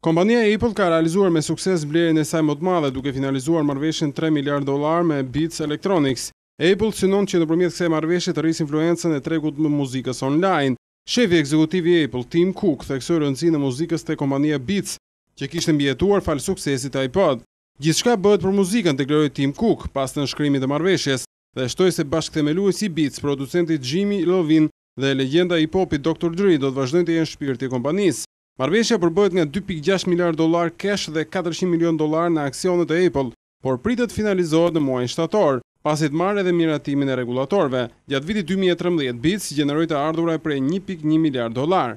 Kompania Apple ka realizuar me sukses blerjen e saj më të madhe duke finalizuar marveshën 3 miliard dollar me Beats Electronics. Apple synon që nëpërmjet kësaj marrveshje të rrisë influencën e tregut të muzikës online. Shefi ekzekutiv i Apple, Tim Cook, theksoi rëndësi e muzikës të kompania Beats, që kishte mbjetuar fal suksesit të iPod. Gjithçka bëhet për muzikën, deklaroi Tim Cook pas të nënshkrimit të marrveshjes dhe shtoi se bashkëthemeluesi si Beats, producenti Jimmy Lovin dhe legjenda i popit Dr. Dre do të vazhdojnë të jenë shpirti i kompanisë. Marveshja përbëhet nga 2.6 miljar dolar cash dhe 400 milion dolar në aksionet e Apple, por pritët finalizohet në muajnë shtator, pasit marrë edhe miratimin e regulatorve. Gjatë viti 2013, Bits generojta ardhura e prej 1.1 miljar dolar.